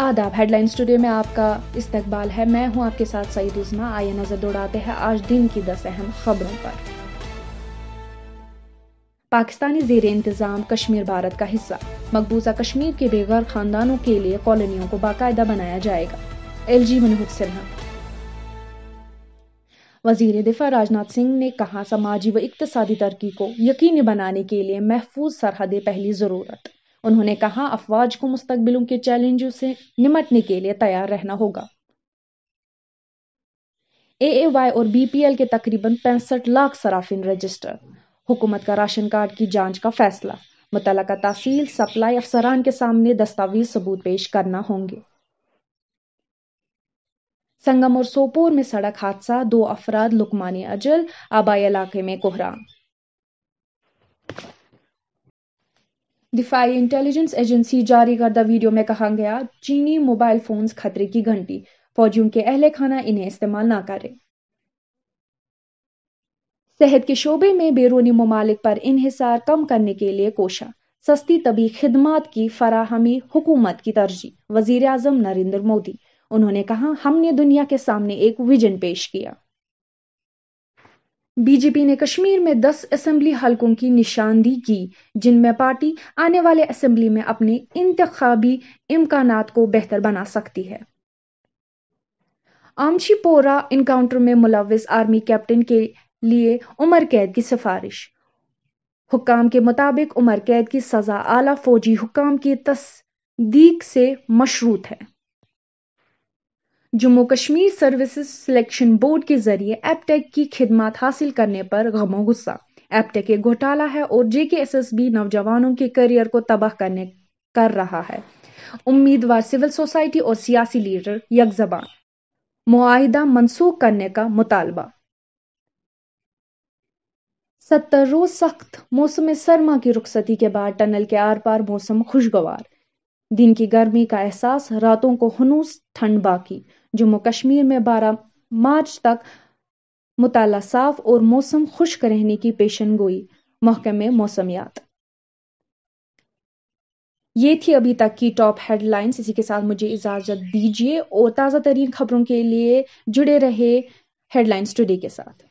आदाब headline studio में आपका इस्तकबाल है मैं हूं आपके साथ सईद उजमा आइए नजर दौड़ाते हैं आज दिन की दस अहम खबरों पर पाकिस्तानी जेर इंतजाम कश्मीर भारत का हिस्सा मकबूजा कश्मीर के बेघर खानदानों के लिए कॉलोनियों को बाकायदा बनाया जाएगा एल जी मनोहर सिन्हा वजीर दिफा राजनाथ सिंह ने कहा समाजी व इकतसादी तरक्की को यकीनी बनाने के लिए महफूज सरहदें पहली जरूरत उन्होंने कहा अफवाज को मुस्तबिलों के चैलेंजों से निमटने के लिए तैयार रहना होगा एएवाई और बीपीएल के तकरीबन पैंसठ लाख सराफिन रजिस्टर हुकूमत का राशन कार्ड की जांच का फैसला मुतल तहसील सप्लाई अफसरान के सामने दस्तावेज सबूत पेश करना होंगे संगम और सोपोर में सड़क हादसा दो अफराद लुकमानी अजल आबाई इलाके में कोहराम दिफाई इंटेलिजेंस एजेंसी जारी करदा वीडियो में कहा गया चीनी मोबाइल फोन्स खतरे की घंटी फौजियों के अहले खाना इन्हें इस्तेमाल ना करें सेहत के शोबे में बैरूनी ममालिक पर इहिसार कम करने के लिए कोशा सस्ती तबी खिदमत की फराहमी हुकूमत की तरजीह वजीर अजम नरेंद्र मोदी उन्होंने कहा हमने दुनिया के सामने एक विजन पेश किया बीजेपी ने कश्मीर में 10 असेंबली हलकों की निशानदी की जिनमें पार्टी आने वाले असम्बली में अपने इंतबी इम्कान को बेहतर बना सकती है आमशी पोरा इनकाउंटर में मुलविस आर्मी कैप्टन के लिए उमर कैद की सिफारिश हुकाम के मुताबिक उमर कैद की सज़ा आला फौजी हुकाम की तस्दीक से मशरूत है Jammu Kashmir services selection board के जरिए एपटेक की खिदमत हासिल करने पर गमो गुस्सा एपटेक एक घोटाला है और जेके एस एस बी नौजवानों के करियर को तबाह करने कर रहा है उम्मीदवार सिविल सोसाइटी और सियासी लीडर यकजबान मुआदा मनसूख करने का मुतालबा सत्तर रोज सख्त मौसम सरमा की रुखसती के बाद टनल के आर पार मौसम खुशगवार दिन की गर्मी का एहसास रातों को हनूस ठंड बाकी जम्मू कश्मीर में 12 मार्च तक मुताला साफ और मौसम खुश्क रहने की पेशन गोई महकमे मौसमियात ये थी अभी तक की टॉप हेडलाइंस इसी के साथ मुझे इजाज़त दीजिए और ताज़ा तरीन खबरों के लिए जुड़े रहे हेडलाइंस टुडे के साथ